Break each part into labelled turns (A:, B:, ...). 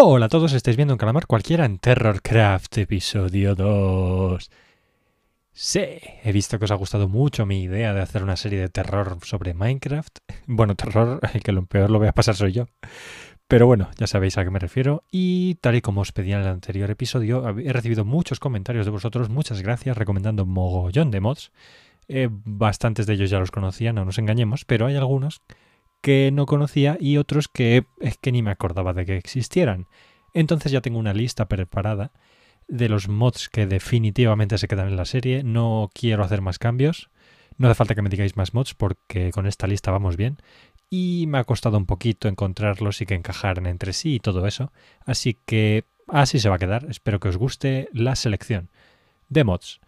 A: Hola a todos, estáis viendo un calamar cualquiera en Terrorcraft episodio 2. Sí, he visto que os ha gustado mucho mi idea de hacer una serie de terror sobre Minecraft. Bueno, terror, el que lo peor lo voy a pasar soy yo. Pero bueno, ya sabéis a qué me refiero. Y tal y como os pedía en el anterior episodio, he recibido muchos comentarios de vosotros, muchas gracias, recomendando mogollón de mods. Eh, bastantes de ellos ya los conocían, no nos engañemos, pero hay algunos que no conocía y otros que es que ni me acordaba de que existieran. Entonces ya tengo una lista preparada de los mods que definitivamente se quedan en la serie. No quiero hacer más cambios. No hace falta que me digáis más mods porque con esta lista vamos bien. Y me ha costado un poquito encontrarlos y que encajaran entre sí y todo eso. Así que así se va a quedar. Espero que os guste la selección de mods.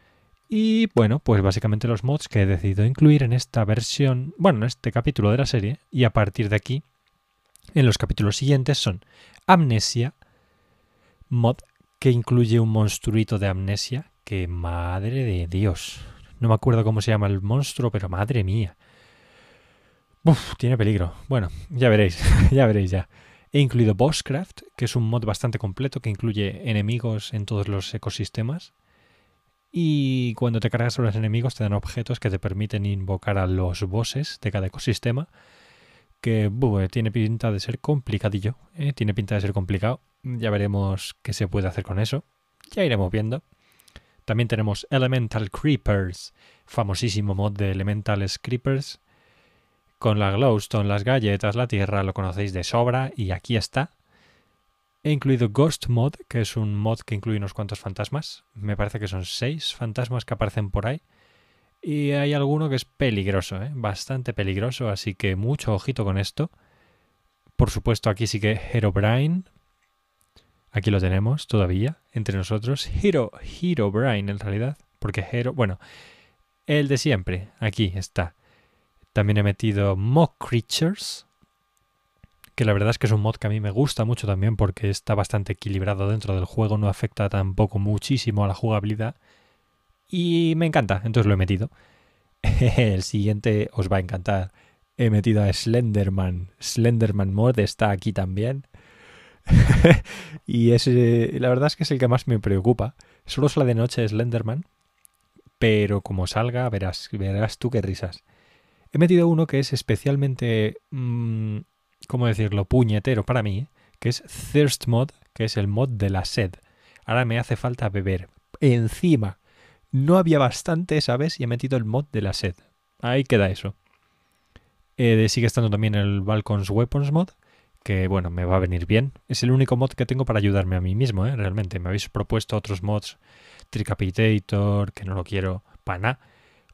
A: Y bueno, pues básicamente los mods que he decidido incluir en esta versión, bueno, en este capítulo de la serie, y a partir de aquí, en los capítulos siguientes son Amnesia, mod que incluye un monstruito de amnesia, que madre de Dios, no me acuerdo cómo se llama el monstruo, pero madre mía. Uf, tiene peligro. Bueno, ya veréis, ya veréis ya. He incluido Bosscraft, que es un mod bastante completo que incluye enemigos en todos los ecosistemas, y cuando te cargas sobre los enemigos te dan objetos que te permiten invocar a los bosses de cada ecosistema. Que eh, tiene pinta de ser complicadillo. Eh, tiene pinta de ser complicado. Ya veremos qué se puede hacer con eso. Ya iremos viendo. También tenemos Elemental Creepers, famosísimo mod de Elemental Creepers. Con la glowstone, las galletas, la tierra, lo conocéis de sobra y aquí está. He incluido Ghost Mod, que es un mod que incluye unos cuantos fantasmas. Me parece que son seis fantasmas que aparecen por ahí. Y hay alguno que es peligroso, ¿eh? bastante peligroso, así que mucho ojito con esto. Por supuesto, aquí sí que Herobrine. Aquí lo tenemos todavía entre nosotros. Hero, Brain, en realidad, porque Hero, bueno, el de siempre, aquí está. También he metido Mock Creatures, que la verdad es que es un mod que a mí me gusta mucho también porque está bastante equilibrado dentro del juego, no afecta tampoco muchísimo a la jugabilidad y me encanta, entonces lo he metido. El siguiente os va a encantar. He metido a Slenderman. Slenderman mod está aquí también. y es, eh, la verdad es que es el que más me preocupa. Solo es la de noche Slenderman, pero como salga verás, verás tú qué risas. He metido uno que es especialmente mm, ¿cómo decirlo?, puñetero para mí, que es Thirst Mod, que es el mod de la sed. Ahora me hace falta beber. Encima, no había bastante, ¿sabes? Y he metido el mod de la sed. Ahí queda eso. Eh, sigue estando también el Balcons Weapons mod, que bueno, me va a venir bien. Es el único mod que tengo para ayudarme a mí mismo, eh, realmente. Me habéis propuesto otros mods, Tricapitator, que no lo quiero para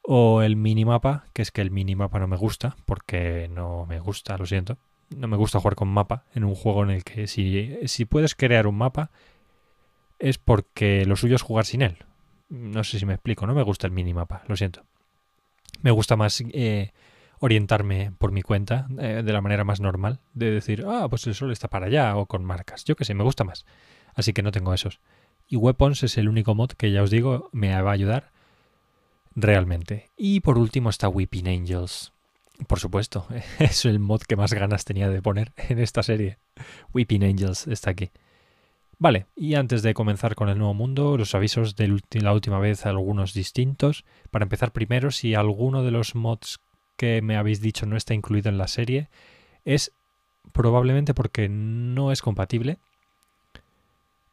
A: O el minimapa, que es que el minimapa no me gusta, porque no me gusta, lo siento no me gusta jugar con mapa en un juego en el que si, si puedes crear un mapa es porque lo suyo es jugar sin él. No sé si me explico, no me gusta el minimapa, lo siento. Me gusta más eh, orientarme por mi cuenta eh, de la manera más normal, de decir, ah, pues el sol está para allá o con marcas, yo qué sé, me gusta más. Así que no tengo esos. Y Weapons es el único mod que ya os digo me va a ayudar realmente. Y por último está Weeping Angels, por supuesto, es el mod que más ganas tenía de poner en esta serie. Weeping Angels está aquí. Vale, y antes de comenzar con el nuevo mundo, los avisos de la última vez, algunos distintos. Para empezar primero, si alguno de los mods que me habéis dicho no está incluido en la serie, es probablemente porque no es compatible.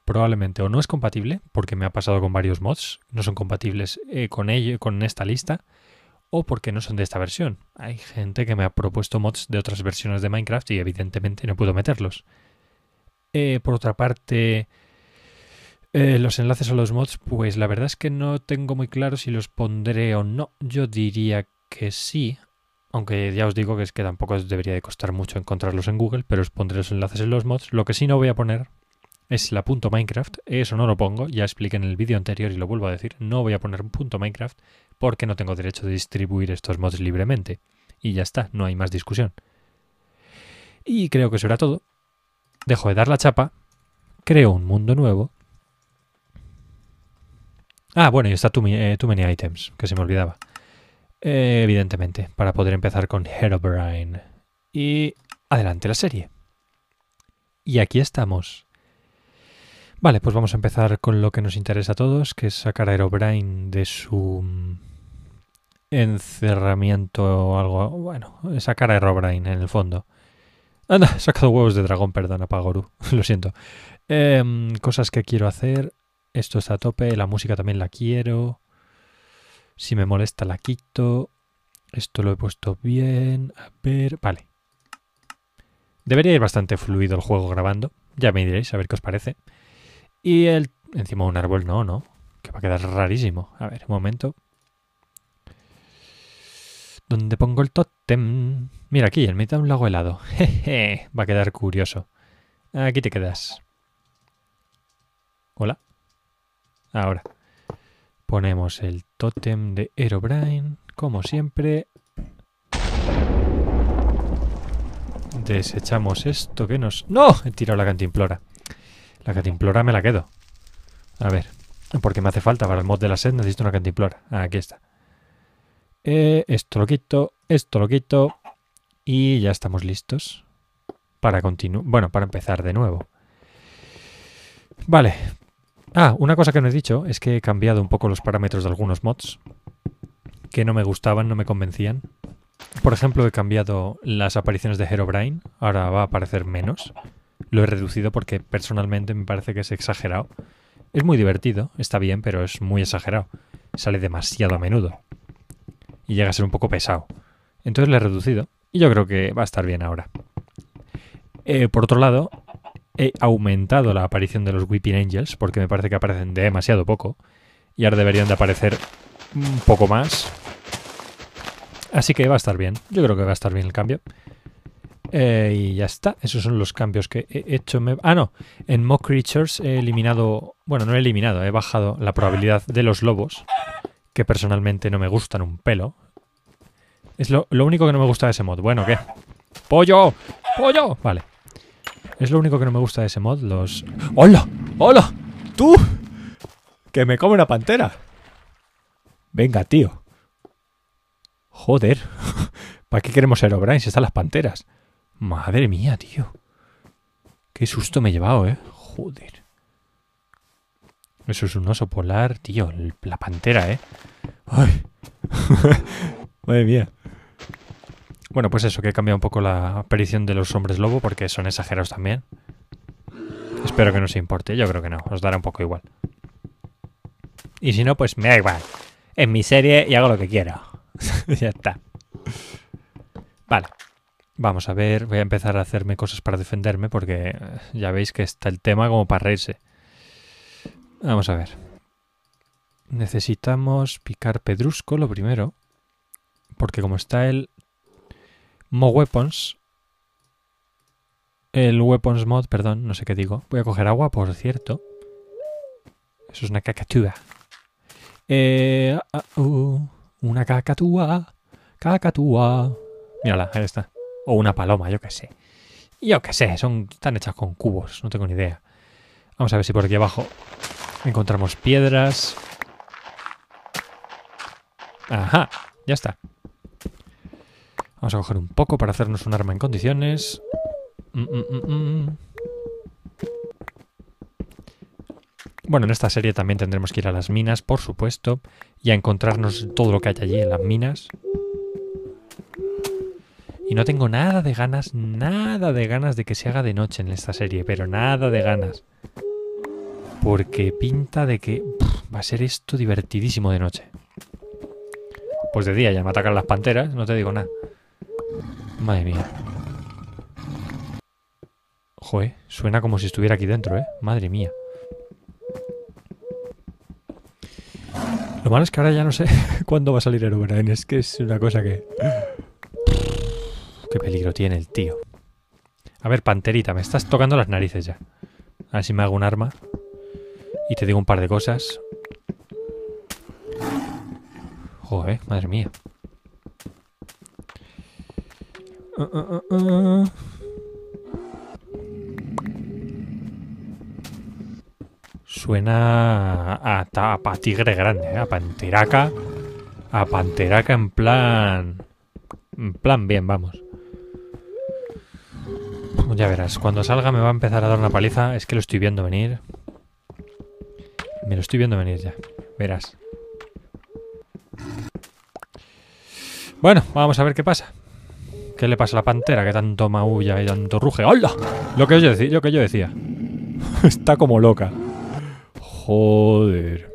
A: Probablemente o no es compatible, porque me ha pasado con varios mods, no son compatibles eh, con, con esta lista o porque no son de esta versión. Hay gente que me ha propuesto mods de otras versiones de Minecraft y evidentemente no puedo meterlos. Eh, por otra parte, eh, los enlaces a los mods, pues la verdad es que no tengo muy claro si los pondré o no. Yo diría que sí, aunque ya os digo que es que tampoco debería de costar mucho encontrarlos en Google, pero os pondré los enlaces en los mods. Lo que sí no voy a poner es la punto Minecraft. Eso no lo pongo, ya expliqué en el vídeo anterior y lo vuelvo a decir. No voy a poner punto Minecraft porque no tengo derecho de distribuir estos mods libremente. Y ya está, no hay más discusión. Y creo que eso era todo. Dejo de dar la chapa, creo un mundo nuevo. Ah, bueno, y está Too, Many eh, Items, que se me olvidaba. Eh, evidentemente, para poder empezar con Herobrine. Y adelante la serie. Y aquí estamos. Vale, pues vamos a empezar con lo que nos interesa a todos, que es sacar a Brain de su encerramiento o algo. Bueno, sacar a Aerobrine en el fondo. Anda, ah, he sacado huevos de dragón, perdón, Pagoru, lo siento. Em, cosas que quiero hacer. Esto está a tope, la música también la quiero. Si me molesta la quito. Esto lo he puesto bien. A ver, vale. Debería ir bastante fluido el juego grabando. Ya me diréis a ver qué os parece. Y el. Encima de un árbol, no, no. Que va a quedar rarísimo. A ver, un momento. ¿Dónde pongo el tótem? Mira aquí, en mitad de un lago helado. Jeje, va a quedar curioso. Aquí te quedas. Hola. Ahora. Ponemos el tótem de Herobrine, como siempre. Desechamos esto que nos... ¡No! He tirado la cantimplora. La cantimplora me la quedo. A ver, porque me hace falta para el mod de la sed, necesito una cantimplora. Ah, aquí está. Eh, esto lo quito, esto lo quito. Y ya estamos listos para continuar. Bueno, para empezar de nuevo. Vale. Ah, una cosa que no he dicho es que he cambiado un poco los parámetros de algunos mods que no me gustaban, no me convencían. Por ejemplo, he cambiado las apariciones de Herobrine. Ahora va a aparecer menos lo he reducido porque personalmente me parece que es exagerado. Es muy divertido, está bien, pero es muy exagerado. Sale demasiado a menudo. Y llega a ser un poco pesado. Entonces lo he reducido. Y yo creo que va a estar bien ahora. Eh, por otro lado, he aumentado la aparición de los Weeping Angels porque me parece que aparecen demasiado poco. Y ahora deberían de aparecer un poco más. Así que va a estar bien. Yo creo que va a estar bien el cambio. Eh, y ya está, esos son los cambios que he hecho. Ah, no, en Mock Creatures he eliminado, bueno, no he eliminado, he bajado la probabilidad de los lobos, que personalmente no me gustan un pelo. Es lo, único que no me gusta de ese mod. Bueno, ¿qué? ¡Pollo! ¡Pollo! Vale. Es lo único que no me gusta de ese mod, los... ¡Hola! ¡Hola! ¡Tú! ¡Que me come una pantera! Venga, tío. Joder. ¿Para qué queremos ser O'Brien si están las panteras? Madre mía, tío. Qué susto me he llevado, ¿eh? Joder. Eso es un oso polar, tío. la pantera, ¿eh? Ay. Madre mía. Bueno, pues eso, que he cambiado un poco la aparición de los hombres lobo porque son exagerados también. Espero que no se importe, yo creo que no, os dará un poco igual. Y si no, pues me da igual. En mi serie y hago lo que quiero. ya está. Vale. Vamos a ver, voy a empezar a hacerme cosas para defenderme porque eh, ya veis que está el tema como para reírse. Vamos a ver. Necesitamos picar pedrusco lo primero. Porque como está el Mo Weapons, el Weapons Mod, perdón, no sé qué digo. Voy a coger agua, por cierto. Eso es una cacatúa. Eh, ah, ah, uh, una cacatúa. Cacatúa. Mírala, ahí está. O una paloma, yo qué sé. Yo qué sé, son, están hechas con cubos, no tengo ni idea. Vamos a ver si por aquí abajo encontramos piedras. Ajá, ya está. Vamos a coger un poco para hacernos un arma en condiciones. Mm, mm, mm, bueno, en esta serie también tendremos que ir a las minas, por supuesto, y a encontrarnos todo lo que hay allí en las minas. Y no tengo nada de ganas, nada de ganas de que se haga de noche en esta serie, pero nada de ganas. Porque pinta de que va a ser esto divertidísimo de noche. Pues de día ya me atacan las panteras, no te digo nada. Madre mía. Joder, suena como si estuviera aquí dentro, ¿eh? Madre mía. Lo malo es que ahora ya no sé cuándo va a salir el Es que es una cosa que qué peligro tiene el tío. A ver, panterita, me estás tocando las narices ya. A ver si me hago un arma. Y te digo un par de cosas. Joder, madre mía. Suena a, tigre grande, ¿eh? a panteraca. A panteraca en plan... En plan bien, vamos. Ya verás, cuando salga me va a empezar a dar una paliza. Es que lo estoy viendo venir. Me lo estoy viendo venir ya. Verás. Bueno, vamos a ver qué pasa. ¿Qué le pasa a la pantera que tanto maulla y tanto ruge? ¡Hola! Lo que yo, decía, lo que yo decía. Está como loca. Joder.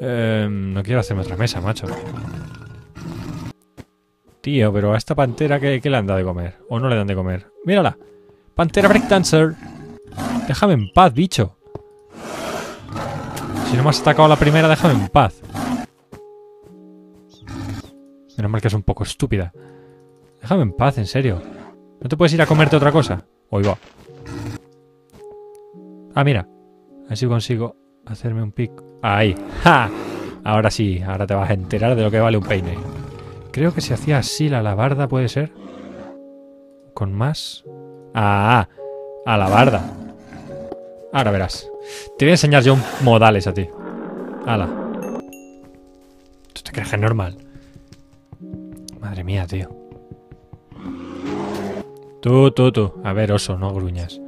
A: Em, no quiero hacerme otra mesa, macho. Tío, pero a esta pantera, ¿qué, ¿qué, le han dado de comer? ¿O no le dan de comer? ¡Mírala! Pantera Breakdancer. Déjame en paz, bicho. Si no me has atacado a la primera, déjame en paz. Menos mal que es un poco estúpida. Déjame en paz, en serio. ¿No te puedes ir a comerte otra cosa? Hoy va. Ah, mira. A ver si consigo hacerme un pico. ¡Ahí! ¡Ja! Ahora sí, ahora te vas a enterar de lo que vale un peine. Creo que se hacía así la alabarda, ¿puede ser? Con más... Ah, a la barda. Ahora verás. Te voy a enseñar yo modales a ti. Hala. ¿Tú te crees que es normal? Madre mía, tío. Tú, tú, tú. A ver, oso, no gruñas.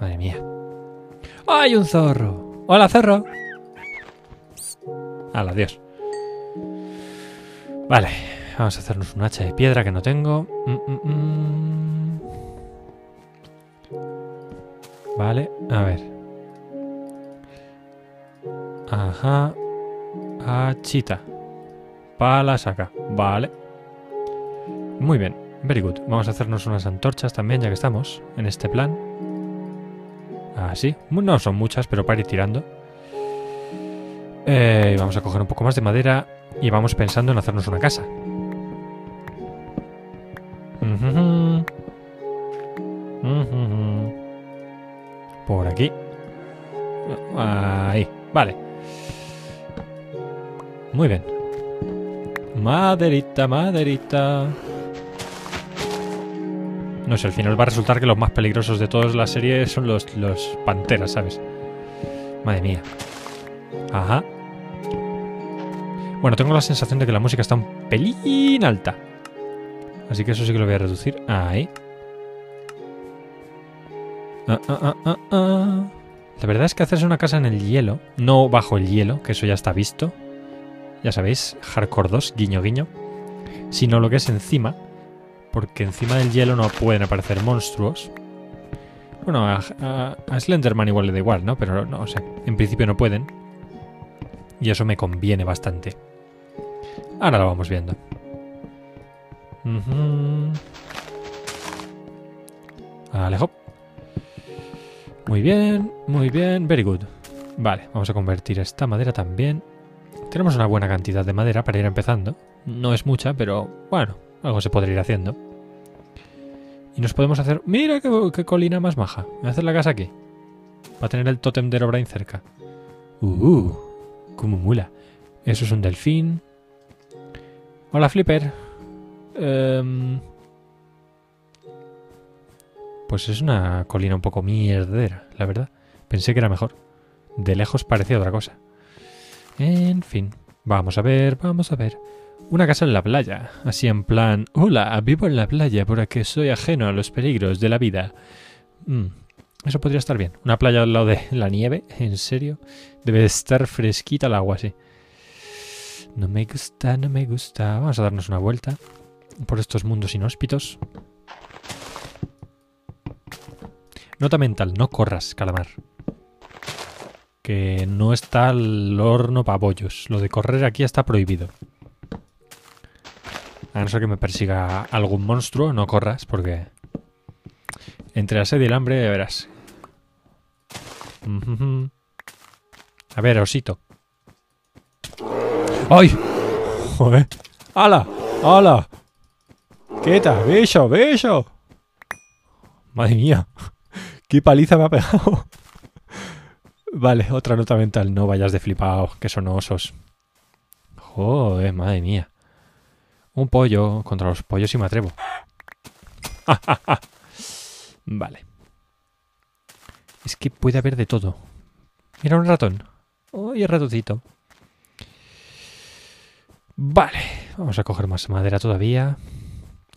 A: Madre mía. ¡Hay un zorro! ¡Hola, zorro! Hala, adiós. Vale, vamos a hacernos un hacha de piedra que no tengo. Mm, mm, mm. Vale, a ver. Ajá. Achita. Ah, Pala saca. Vale. Muy bien. Very good. Vamos a hacernos unas antorchas también, ya que estamos en este plan. Así. Ah, no son muchas, pero para ir tirando. Eh, vamos a coger un poco más de madera y vamos pensando en hacernos una casa. Por aquí. Ahí. Vale. Muy bien. Maderita, maderita. No sé, al final va a resultar que los más peligrosos de todas las series son los, los panteras, ¿sabes? Madre mía. Ajá. Bueno, tengo la sensación de que la música está un pelín alta. Así que eso sí que lo voy a reducir. Ahí. Ah, ah, ah, la verdad es que hacerse una casa en el hielo, no bajo el hielo, que eso ya está visto. Ya sabéis, Hardcore 2, guiño guiño. Sino lo que es encima, porque encima del hielo no pueden aparecer monstruos. Bueno, a, Slenderman igual le da igual, ¿no? Pero no, o sea, en principio no pueden. Y eso me conviene bastante. Ahora lo vamos viendo. Muy bien, muy bien, very good. Vale, vamos a convertir esta madera también. Tenemos una buena cantidad de madera para ir empezando. No es mucha, pero bueno, algo se podría ir haciendo. Y nos podemos hacer... ¡Mira qué, colina más maja! Voy a hacer la casa aquí. Va a tener el tótem de Herobrine cerca. ¡Uh! ¡Cómo mula! Eso es un delfín. Hola, Flipper. Eh... Pues es una colina un poco mierdera, la verdad. Pensé que era mejor. De lejos parecía otra cosa. En fin, vamos a ver, vamos a ver. Una casa en la playa, así en plan, hola, vivo en la playa ¿Por porque soy ajeno a los peligros de la vida. Mm, eso podría estar bien. Una playa al lado de la nieve, en serio. Debe estar fresquita el agua, sí. No me gusta, no me gusta. Vamos a darnos una vuelta por estos mundos inhóspitos. Nota mental, no corras, calamar. Que no está el horno para bollos. Lo de correr aquí está prohibido. A no ser que me persiga algún monstruo, no corras, porque... Entre la sed y el hambre, verás. A ver, osito. ¡Ay! Joder. ¡Hala! ¡Hala! tal? ¡Viejo, ¡Bello! ¡Bello! Madre mía. ¡Qué paliza me ha pegado! vale, otra nota mental. No vayas de flipado, que son osos. Joder, madre mía. Un pollo. Contra los pollos y me atrevo. vale. Es que puede haber de todo. Mira un ratón. ¡Uy, el ratoncito. Vale. Vamos a coger más madera todavía.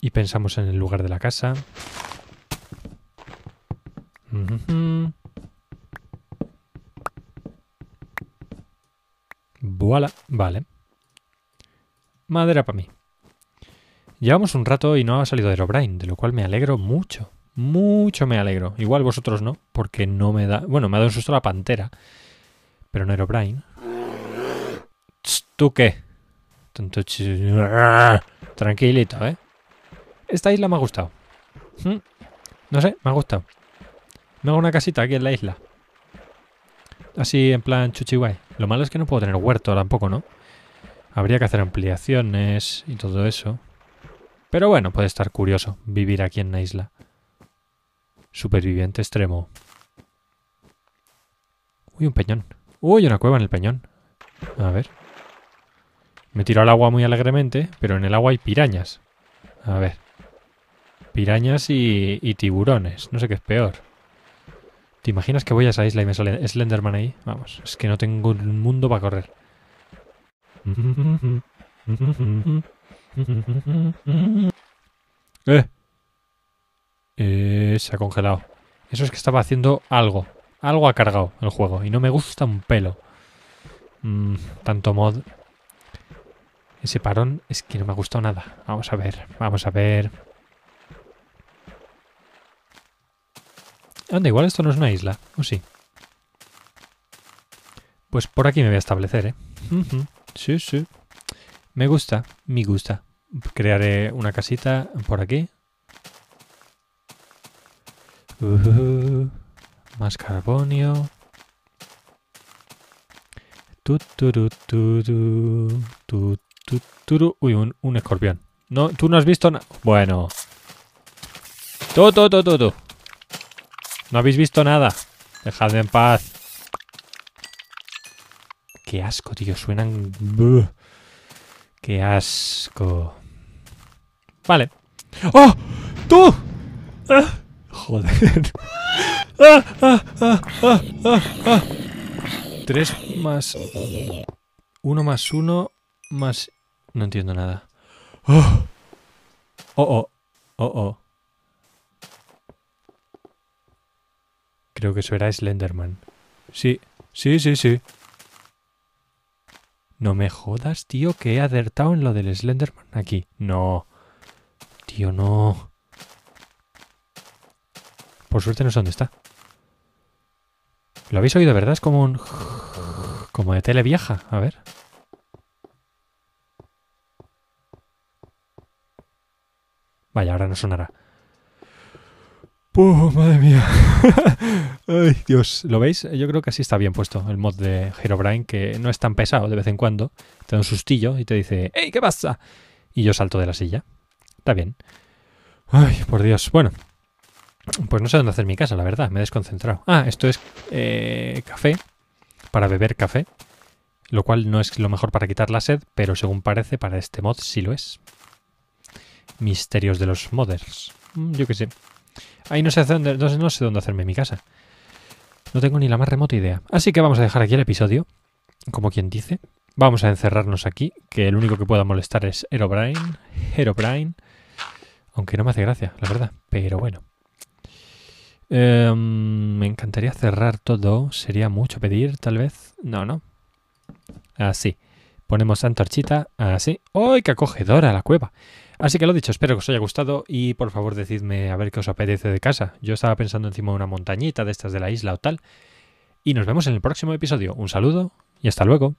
A: Y pensamos en el lugar de la casa. Voila, vale. Madera para mí. Llevamos un rato y no ha salido Herobrine, de lo cual me alegro mucho. Mucho me alegro. Igual vosotros no, porque no me da... Bueno, me ha dado un susto la pantera, pero no Herobrine. ¿Tú qué? Tranquilito, ¿eh? Esta isla me ha gustado. Hmm, no sé, me ha gustado. Me hago una casita aquí en la isla. Así en plan chuchiguay. Lo malo es que no puedo tener huerto tampoco, ¿no? Habría que hacer ampliaciones y todo eso. Pero bueno, puede estar curioso vivir aquí en la isla. Superviviente extremo. Uy, un peñón. Uy, una cueva en el peñón. A ver. Me tiro al agua muy alegremente, pero en el agua hay pirañas. A ver. Pirañas y, y tiburones. No sé qué es peor. ¿Te imaginas que voy a esa isla y me sale Slenderman ahí? Vamos, es que no tengo un mundo para correr. Eh. eh. se ha congelado. Eso es que estaba haciendo algo. Algo ha cargado el juego. Y no me gusta un pelo. Mm, tanto mod. Ese parón es que no me ha gustado nada. Vamos a ver, vamos a ver. Anda, igual esto no es una isla, ¿o sí? Pues por aquí me voy a establecer, ¿eh? Sí, sí. Me gusta, me gusta. Crearé una casita por aquí. Uh, más carbonio. Uy, un, escorpión. No, tú no has visto nada. Bueno. Todo, todo, todo, todo. No habéis visto nada. Dejadme en paz. Qué asco, tío. Suenan... Qué asco. Vale. ¡Oh! ¡Tú! Ah. Joder. Ah, ah, Tres más... Uno más uno más... No entiendo nada. ¡Oh! ¡Oh, oh! oh, oh. Creo que eso era Slenderman. Sí, sí, sí, sí. No me jodas, tío, que he acertado en lo del Slenderman aquí. No. Tío, no. Por suerte no sé dónde está. Lo habéis oído, ¿verdad? Es como un... Como de vieja A ver. Vaya, ahora no sonará madre mía. Ay, Dios. ¿Lo veis? Eh, yo creo que así está bien puesto el mod de Herobrine, que no es tan pesado de vez en cuando. Te da un sustillo y te dice, ¡Ey, qué pasa! Y yo salto de la silla. Está bien. Ay, por Dios. Bueno. Pues no sé dónde hacer mi casa, la verdad. Me he desconcentrado. Ah, esto es eh, café. Para beber café. Lo cual no es lo mejor para quitar la sed, pero según parece, para este mod sí lo es. Misterios de los modders. Mm, yo qué sé. Ahí no sé, dónde, no, dónde hacerme mi casa. No tengo ni la más remota idea. Así que vamos a dejar aquí el episodio, como quien dice. Vamos a encerrarnos aquí, que el único que pueda molestar es Herobrine. Brain, Aunque no me hace gracia, la verdad. Pero bueno. Em, me encantaría cerrar todo. Sería mucho pedir, tal vez. No, no. Así. Ponemos antorchita. Así. ¡Ay, qué acogedora la cueva! Así que lo dicho, espero que os haya gustado y por favor decidme a ver qué os apetece de casa. Yo estaba pensando encima de una montañita de estas de la isla o tal. Y nos vemos en el próximo episodio. Un saludo y hasta luego.